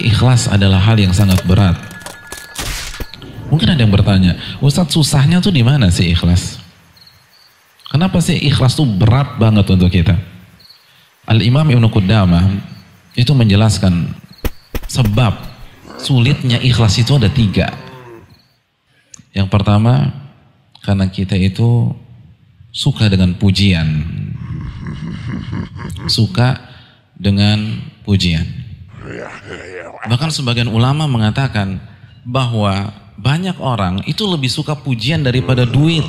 ikhlas adalah hal yang sangat berat. Mungkin ada yang bertanya, Ustadz susahnya tuh di mana sih ikhlas? Kenapa sih ikhlas tuh berat banget untuk kita? Al-Imam Ibn Qudamah itu menjelaskan sebab sulitnya ikhlas itu ada tiga. Yang pertama, karena kita itu suka dengan pujian. Suka dengan pujian. Ya, ya, ya. Bahkan sebagian ulama mengatakan bahwa banyak orang itu lebih suka pujian daripada duit.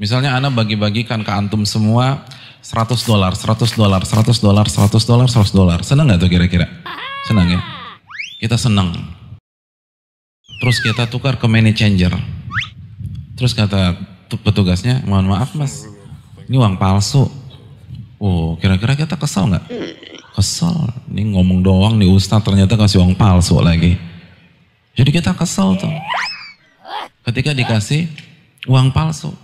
Misalnya Anda bagi-bagikan ke antum semua 100 dolar, 100 dolar, 100 dolar, 100 dolar, 100 dolar. Senang nggak tuh kira-kira? Senang ya? Kita senang. Terus kita tukar ke money changer. Terus kata petugasnya, mohon maaf mas, ini uang palsu. Oh, kira-kira kita kesal nggak? Kesel. nih ngomong doang nih Ustadz ternyata kasih uang palsu lagi. Jadi kita kesel tuh. Ketika dikasih uang palsu.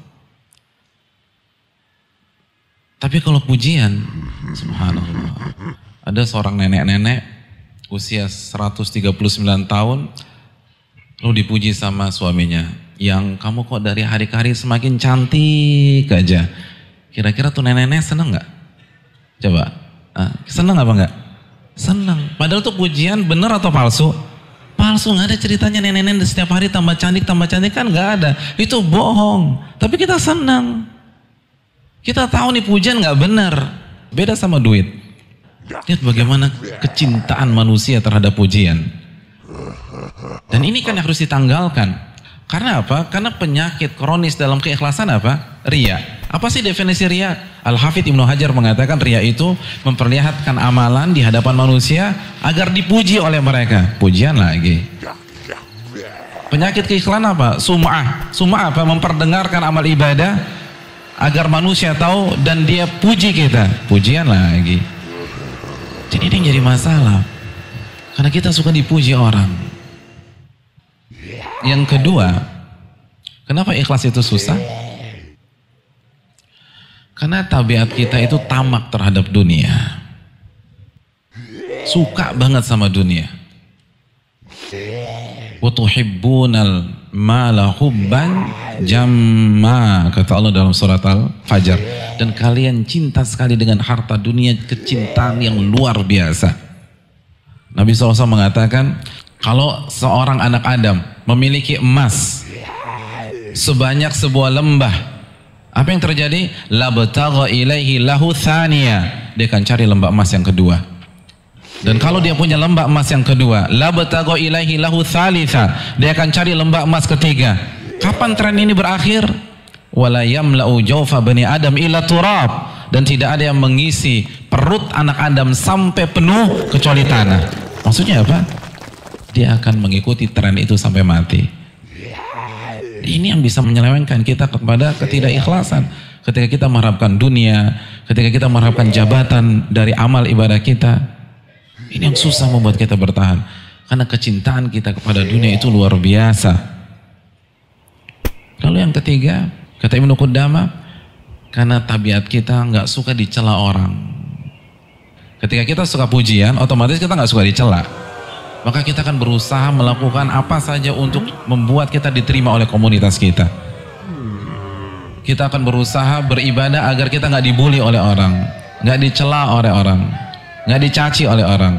Tapi kalau pujian, subhanallah. Ada seorang nenek-nenek usia 139 tahun, lu dipuji sama suaminya. Yang kamu kok dari hari ke hari semakin cantik aja. Kira-kira tuh nenek-nenek seneng gak? Coba. Ah, senang apa enggak? Senang. Padahal tuh pujian benar atau palsu? Palsu, nggak ada ceritanya nenek-nenek setiap hari tambah cantik, tambah cantik kan nggak ada. Itu bohong. Tapi kita senang. Kita tahu nih pujian nggak benar. Beda sama duit. Lihat bagaimana kecintaan manusia terhadap pujian. Dan ini kan yang harus ditanggalkan. Karena apa? Karena penyakit kronis dalam keikhlasan apa? Ria. Apa sih definisi ria? Al-Hafidh Ibnu Hajar mengatakan ria itu memperlihatkan amalan di hadapan manusia agar dipuji oleh mereka. Pujian lagi. Penyakit keikhlasan apa? Sum'ah. Sum'ah apa? Memperdengarkan amal ibadah agar manusia tahu dan dia puji kita. Pujian lagi. Jadi ini jadi masalah. Karena kita suka dipuji orang. Yang kedua, kenapa ikhlas itu susah? Karena tabiat kita itu tamak terhadap dunia. Suka banget sama dunia. Wutuhibbunal mala hubban jamma kata Allah dalam surat Al-Fajr dan kalian cinta sekali dengan harta dunia kecintaan yang luar biasa Nabi SAW mengatakan kalau seorang anak Adam memiliki emas sebanyak sebuah lembah. Apa yang terjadi? Labtagha ilaihi lahu thaniya. Dia akan cari lembah emas yang kedua. Dan kalau dia punya lembah emas yang kedua, labtagha ilaihi lahu thalitha. Dia akan cari lembah emas ketiga. Kapan tren ini berakhir? Wala yamla'u jawfa bani Adam ila turab. Dan tidak ada yang mengisi perut anak Adam sampai penuh kecuali tanah. Maksudnya apa? dia akan mengikuti tren itu sampai mati. Ini yang bisa menyelewengkan kita kepada ketidakikhlasan. Ketika kita mengharapkan dunia, ketika kita mengharapkan jabatan dari amal ibadah kita, ini yang susah membuat kita bertahan. Karena kecintaan kita kepada dunia itu luar biasa. Lalu yang ketiga, kata Ibnu Qudama, karena tabiat kita nggak suka dicela orang. Ketika kita suka pujian, otomatis kita nggak suka dicela maka kita akan berusaha melakukan apa saja untuk membuat kita diterima oleh komunitas kita. Kita akan berusaha beribadah agar kita nggak dibully oleh orang, nggak dicela oleh orang, nggak dicaci oleh orang.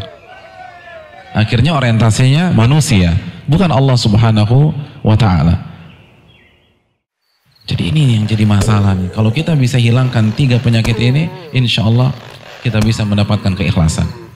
Akhirnya orientasinya manusia, bukan Allah Subhanahu wa taala. Jadi ini yang jadi masalah nih. Kalau kita bisa hilangkan tiga penyakit ini, insya Allah kita bisa mendapatkan keikhlasan.